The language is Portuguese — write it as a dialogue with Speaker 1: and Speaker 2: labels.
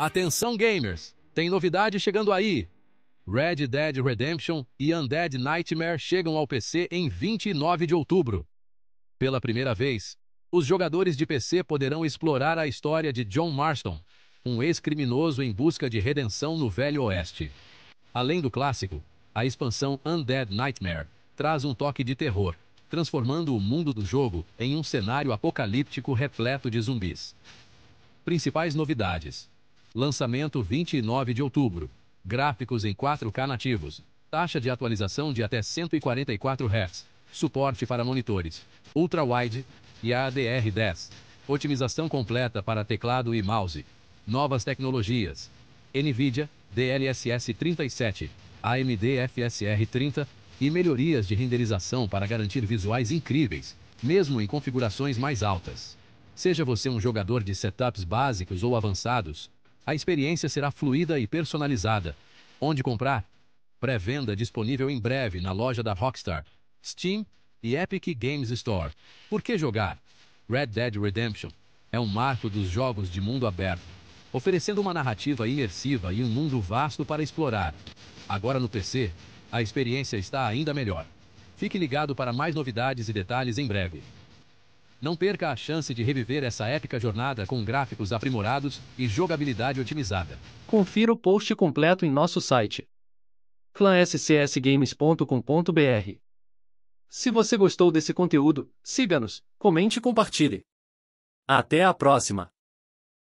Speaker 1: Atenção gamers, tem novidade chegando aí. Red Dead Redemption e Undead Nightmare chegam ao PC em 29 de outubro. Pela primeira vez, os jogadores de PC poderão explorar a história de John Marston, um ex-criminoso em busca de redenção no Velho Oeste. Além do clássico, a expansão Undead Nightmare traz um toque de terror, transformando o mundo do jogo em um cenário apocalíptico repleto de zumbis. Principais novidades Lançamento 29 de outubro. Gráficos em 4K nativos. Taxa de atualização de até 144 Hz. Suporte para monitores ultra-wide e ADR10. Otimização completa para teclado e mouse. Novas tecnologias. NVIDIA, DLSS 37, AMD FSR 30 e melhorias de renderização para garantir visuais incríveis, mesmo em configurações mais altas. Seja você um jogador de setups básicos ou avançados, a experiência será fluida e personalizada. Onde comprar? Pré-venda disponível em breve na loja da Rockstar, Steam e Epic Games Store. Por que jogar? Red Dead Redemption é um marco dos jogos de mundo aberto, oferecendo uma narrativa imersiva e um mundo vasto para explorar. Agora no PC, a experiência está ainda melhor. Fique ligado para mais novidades e detalhes em breve. Não perca a chance de reviver essa épica jornada com gráficos aprimorados e jogabilidade otimizada. Confira o post completo em nosso site clanscsgames.com.br.
Speaker 2: Se você gostou desse conteúdo, siga-nos, comente e compartilhe. Até a próxima!